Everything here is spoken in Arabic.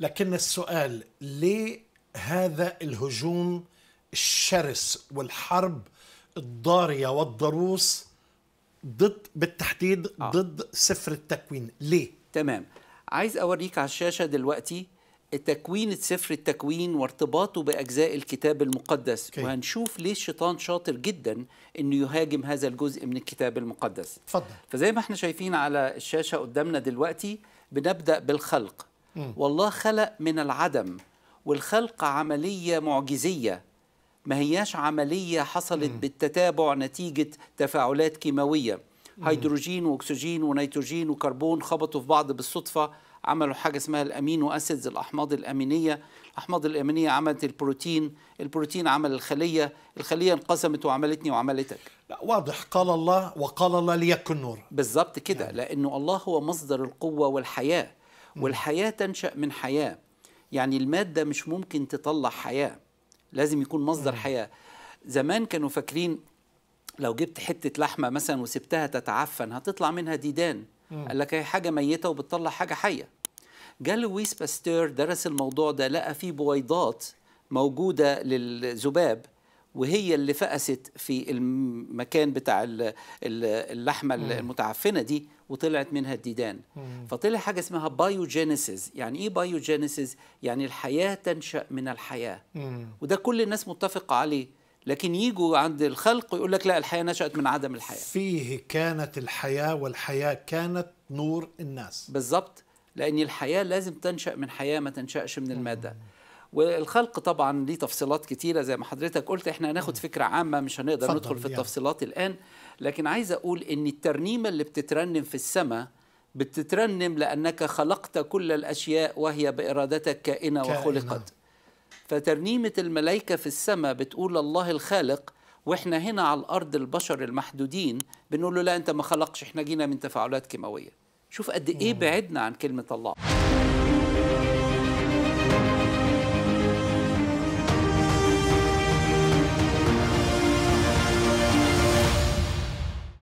لكن السؤال ليه هذا الهجوم الشرس والحرب الضارية والضروس ضد بالتحديد آه. ضد سفر التكوين ليه؟ تمام عايز أوريك على الشاشة دلوقتي تكوين سفر التكوين وارتباطه بأجزاء الكتاب المقدس كي. وهنشوف ليه الشيطان شاطر جدا أنه يهاجم هذا الجزء من الكتاب المقدس فضل. فزي ما احنا شايفين على الشاشة قدامنا دلوقتي بنبدأ بالخلق والله خلق من العدم والخلق عملية معجزية ما هياش عملية حصلت بالتتابع نتيجة تفاعلات كيماوية هيدروجين وأكسجين ونيتروجين وكربون خبطوا في بعض بالصدفة عملوا حاجة اسمها الأمينو أسيدز الأحماض الأمينية الأحماض الأمينية عملت البروتين البروتين عمل الخلية الخلية انقسمت وعملتني وعملتك لا واضح قال الله وقال الله ليكن نور بالظبط كده يعني. لأنه الله هو مصدر القوة والحياة والحياة تنشأ من حياة يعني المادة مش ممكن تطلع حياة لازم يكون مصدر حياة زمان كانوا فاكرين لو جبت حتة لحمة مثلا وسبتها تتعفن هتطلع منها ديدان قال لك هي حاجة ميتة وبتطلع حاجة حية جا لويس باستير درس الموضوع ده لقى فيه بويضات موجودة للذباب وهي اللي فقست في المكان بتاع اللحمه المتعفنه دي وطلعت منها الديدان فطلع حاجه اسمها بايوجينيسيس يعني ايه بايوجينيسيس يعني الحياه تنشا من الحياه وده كل الناس متفقه عليه لكن يجوا عند الخلق ويقول لك لا الحياه نشات من عدم الحياه فيه كانت الحياه والحياه كانت نور الناس بالظبط لان الحياه لازم تنشا من حياه ما تنشاش من الماده والخلق طبعا ليه تفصيلات كتيره زي ما حضرتك قلت احنا هناخد فكره عامه مش هنقدر ندخل في التفصيلات يعني. الان لكن عايز اقول ان الترنيمه اللي بتترنم في السماء بتترنم لانك خلقت كل الاشياء وهي بارادتك كائنه, كائنة. وخلقت فترنيمه الملائكه في السماء بتقول الله الخالق واحنا هنا على الارض البشر المحدودين بنقول له لا انت ما خلقش احنا جينا من تفاعلات كيماويه شوف قد ايه بعدنا عن كلمه الله